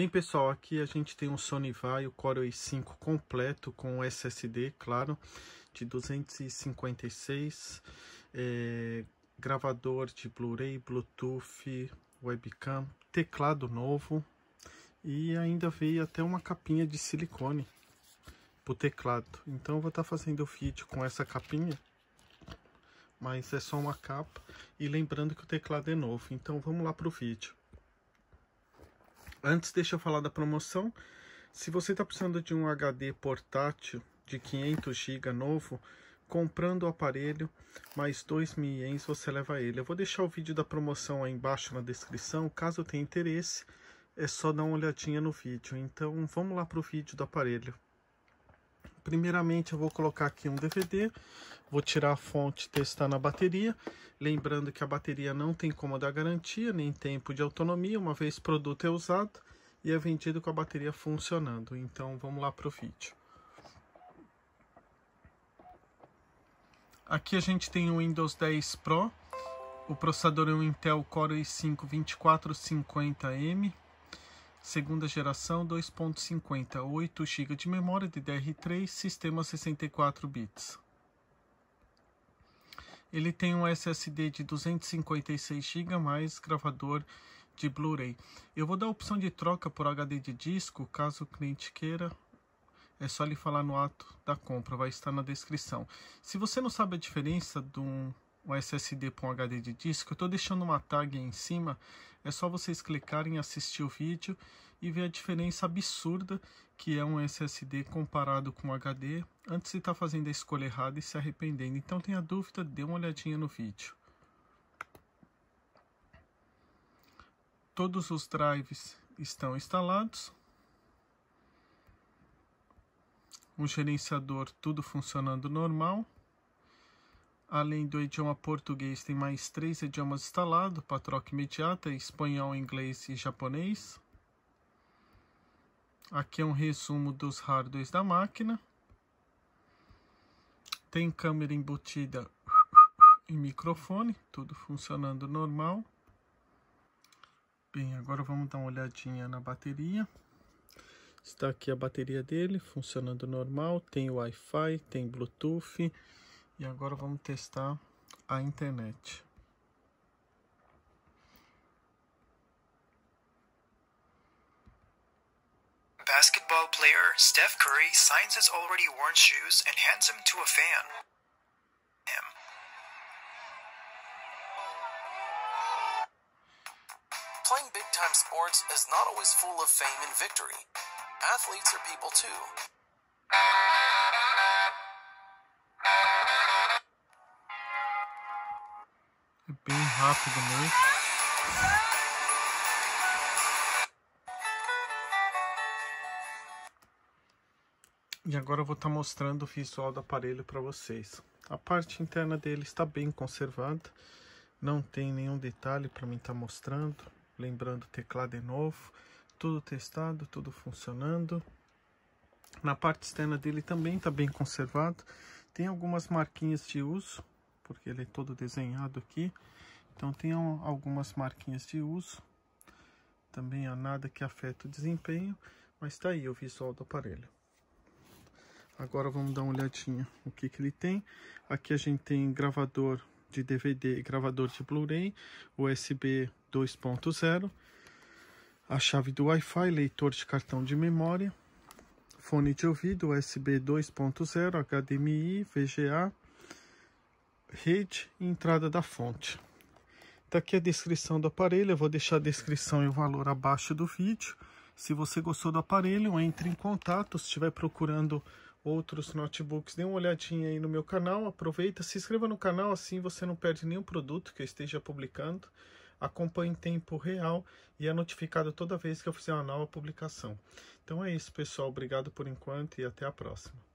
Bem pessoal, aqui a gente tem um Sony Vaio Core i5 completo com SSD, claro, de 256, é, gravador de Blu-ray, Bluetooth, webcam, teclado novo e ainda veio até uma capinha de silicone para o teclado. Então eu vou estar tá fazendo o vídeo com essa capinha, mas é só uma capa e lembrando que o teclado é novo, então vamos lá para o vídeo. Antes, deixa eu falar da promoção. Se você está precisando de um HD portátil de 500 GB novo, comprando o aparelho, mais mil ienes você leva ele. Eu vou deixar o vídeo da promoção aí embaixo na descrição, caso tenha interesse, é só dar uma olhadinha no vídeo. Então vamos lá para o vídeo do aparelho. Primeiramente eu vou colocar aqui um DVD, vou tirar a fonte e testar na bateria. Lembrando que a bateria não tem como dar garantia, nem tempo de autonomia, uma vez o produto é usado e é vendido com a bateria funcionando. Então vamos lá para o vídeo. Aqui a gente tem o Windows 10 Pro, o processador é um Intel Core i5-2450M, Segunda geração 2.50, 8 GB de memória DDR3, sistema 64 bits. Ele tem um SSD de 256 GB mais gravador de Blu-ray. Eu vou dar a opção de troca por HD de disco, caso o cliente queira. É só lhe falar no ato da compra, vai estar na descrição. Se você não sabe a diferença de um um SSD para um HD de disco, eu estou deixando uma tag aí em cima, é só vocês clicarem, assistir o vídeo e ver a diferença absurda que é um SSD comparado com um HD, antes de estar tá fazendo a escolha errada e se arrependendo. Então, tenha dúvida, dê uma olhadinha no vídeo. Todos os drives estão instalados. O gerenciador tudo funcionando normal. Além do idioma português, tem mais três idiomas instalados para troca imediata: espanhol, inglês e japonês. Aqui é um resumo dos hardwares da máquina. Tem câmera embutida e microfone, tudo funcionando normal. Bem, agora vamos dar uma olhadinha na bateria. Está aqui a bateria dele, funcionando normal, tem Wi-Fi, tem Bluetooth, E agora vamos testar a internet. Basketball player Steph Curry signs his already worn shoes and hands them to a fan. Him. Playing big time sports is not always full of fame and victory. Athletes are people too. bem rápido mesmo. E agora eu vou estar tá mostrando o visual do aparelho para vocês. A parte interna dele está bem conservada, não tem nenhum detalhe para mim estar tá mostrando. Lembrando, o teclado é novo, tudo testado, tudo funcionando. Na parte externa dele também está bem conservado, tem algumas marquinhas de uso, porque ele é todo desenhado aqui. Então tem algumas marquinhas de uso. Também há nada que afeta o desempenho, mas está aí o visual do aparelho. Agora vamos dar uma olhadinha o que, que ele tem. Aqui a gente tem gravador de DVD e gravador de Blu-ray, USB 2.0, a chave do Wi-Fi, leitor de cartão de memória, fone de ouvido USB 2.0, HDMI, VGA, rede e entrada da fonte. Daqui tá a descrição do aparelho, eu vou deixar a descrição e o valor abaixo do vídeo. Se você gostou do aparelho, entre em contato. Se estiver procurando outros notebooks, dê uma olhadinha aí no meu canal. Aproveita, se inscreva no canal, assim você não perde nenhum produto que eu esteja publicando. Acompanhe em tempo real e é notificado toda vez que eu fizer uma nova publicação. Então é isso, pessoal. Obrigado por enquanto e até a próxima.